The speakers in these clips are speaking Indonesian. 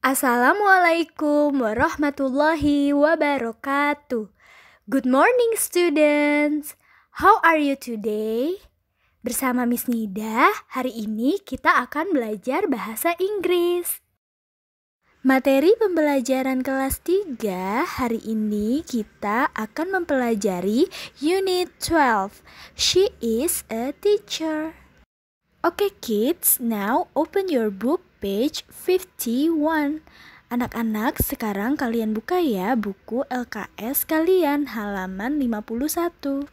Assalamualaikum warahmatullahi wabarakatuh. Good morning students. How are you today? Bersama Miss Nida, hari ini kita akan belajar bahasa Inggris. Materi pembelajaran kelas 3 hari ini kita akan mempelajari unit 12. She is a teacher. Okay kids, now open your book page 51. Anak-anak, sekarang kalian buka ya buku LKS kalian halaman 51.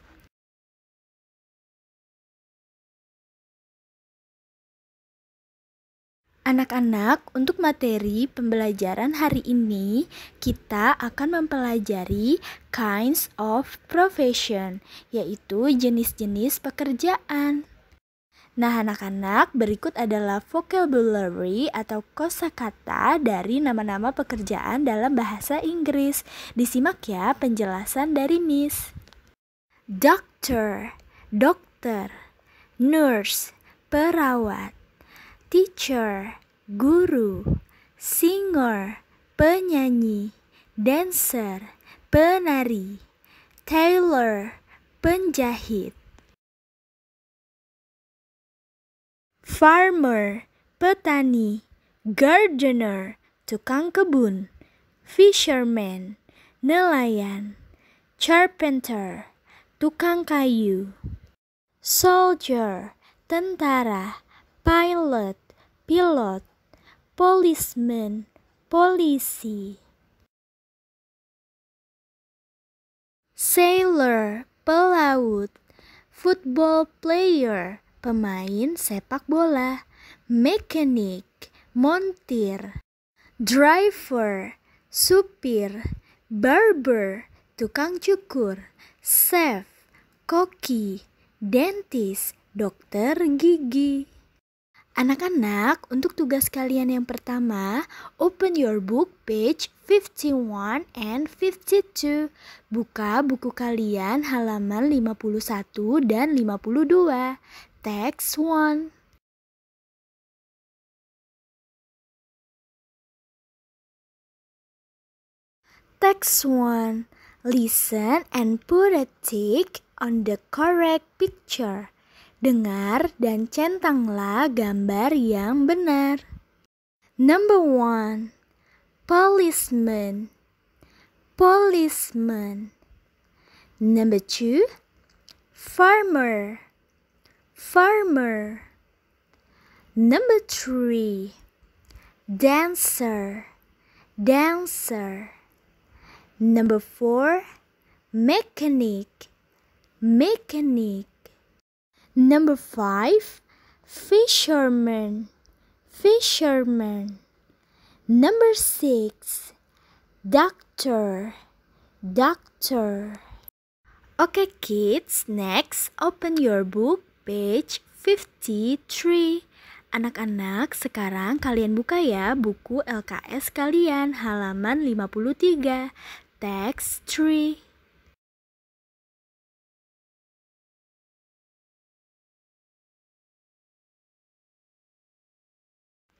Anak-anak, untuk materi pembelajaran hari ini, kita akan mempelajari kinds of profession, yaitu jenis-jenis pekerjaan. Nah, anak-anak, berikut adalah vocabulary atau kosakata dari nama-nama pekerjaan dalam bahasa Inggris. Disimak ya penjelasan dari Miss. Doctor, dokter, nurse, perawat, teacher, guru, singer, penyanyi, dancer, penari, tailor, penjahit. farmer, petani, gardener, tukang kebun, fisherman, nelayan, carpenter, tukang kayu, soldier, tentara, pilot, pilot, policeman, polisi, sailor, pelaut, football player, pemain sepak bola, mekanik, montir, driver, supir, barber, tukang cukur, chef, koki, dentist, dokter gigi. Anak-anak, untuk tugas kalian yang pertama, open your book page 51 and 52. Buka buku kalian halaman 51 dan 52. Text 1 Text 1 Listen and put a tick on the correct picture. Dengar dan centanglah gambar yang benar. Number 1 Policeman Policeman Number 2 Farmer farmer. Number three, dancer, dancer. Number four, mechanic, mechanic. Number five, fisherman, fisherman. Number six, doctor, doctor. Okay, kids, next, open your book page 53. Anak-anak, sekarang kalian buka ya buku LKS kalian halaman 53, Text 3.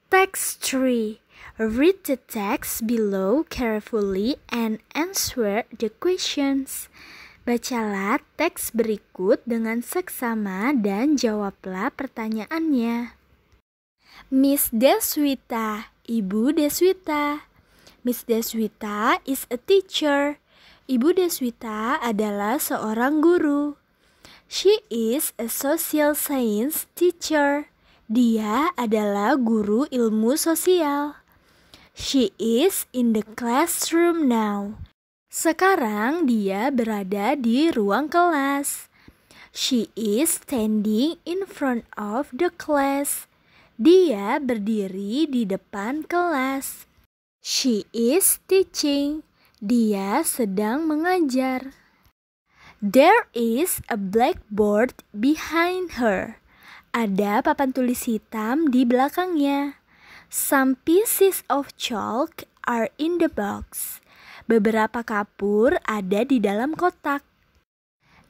Text 3. Read the text below carefully and answer the questions. Bacalah teks berikut dengan seksama dan jawablah pertanyaannya. Miss Deswita, Ibu Deswita. Miss Deswita is a teacher. Ibu Deswita adalah seorang guru. She is a social science teacher. Dia adalah guru ilmu sosial. She is in the classroom now. Sekarang dia berada di ruang kelas. She is standing in front of the class. Dia berdiri di depan kelas. She is teaching. Dia sedang mengajar. There is a blackboard behind her. Ada papan tulis hitam di belakangnya. Some pieces of chalk are in the box. Beberapa kapur ada di dalam kotak.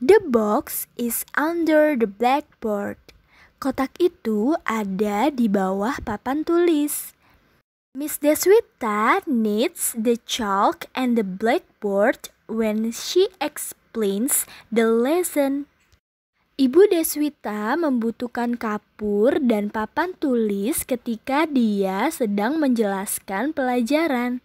The box is under the blackboard. Kotak itu ada di bawah papan tulis. Miss Deswita needs the chalk and the blackboard when she explains the lesson. Ibu Deswita membutuhkan kapur dan papan tulis ketika dia sedang menjelaskan pelajaran.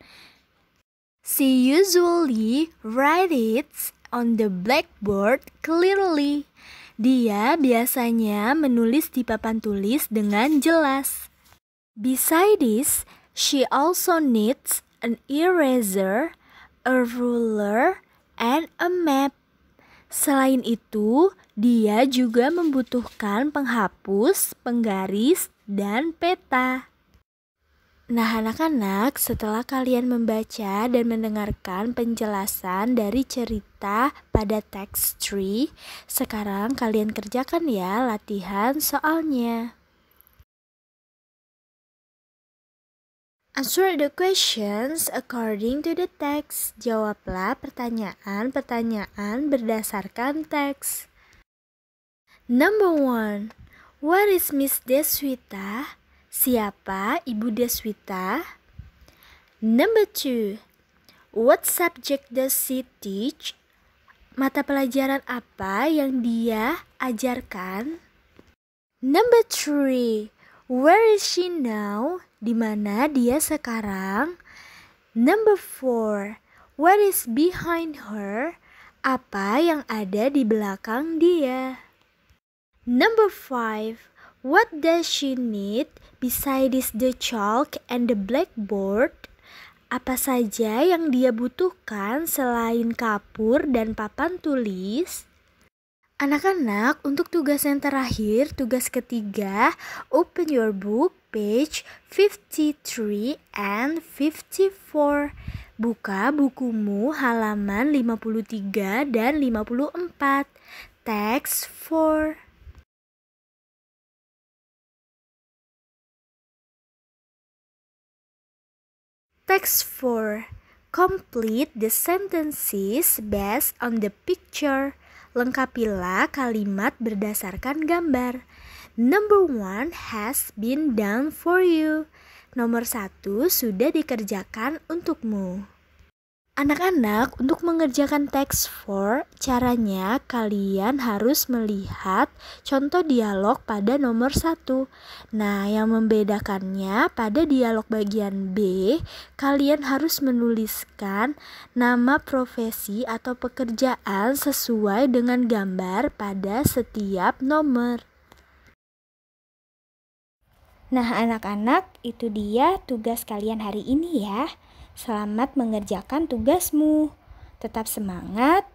She usually writes on the blackboard clearly. Dia biasanya menulis di papan tulis dengan jelas. Besides, she also needs an eraser, a ruler, and a map. Selain itu, dia juga membutuhkan penghapus, penggaris, dan peta. Nah, anak-anak, setelah kalian membaca dan mendengarkan penjelasan dari cerita pada teks 3, sekarang kalian kerjakan ya latihan soalnya. Answer the questions according to the text. Jawablah pertanyaan-pertanyaan berdasarkan teks. Number one, what is Miss Deswita? Siapa Ibu Deswita? Number two, what subject does she teach? Mata pelajaran apa yang dia ajarkan? Number three, where is she now? Di mana dia sekarang? Number four, what is behind her? Apa yang ada di belakang dia? Number five, What does she need besides the chalk and the blackboard? Apa saja yang dia butuhkan selain kapur dan papan tulis? Anak-anak, untuk tugas yang terakhir, tugas ketiga, open your book page 53 and 54. Buka bukumu halaman 53 dan 54. Text 4. Text 4. Complete the sentences based on the picture. Lengkapilah kalimat berdasarkan gambar. Number one has been done for you. Nomor satu sudah dikerjakan untukmu. Anak-anak, untuk mengerjakan teks for, caranya kalian harus melihat contoh dialog pada nomor 1. Nah, yang membedakannya pada dialog bagian B, kalian harus menuliskan nama profesi atau pekerjaan sesuai dengan gambar pada setiap nomor. Nah, anak-anak, itu dia tugas kalian hari ini ya. Selamat mengerjakan tugasmu. Tetap semangat.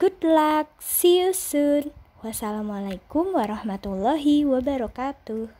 Good luck. See you soon. Wassalamualaikum warahmatullahi wabarakatuh.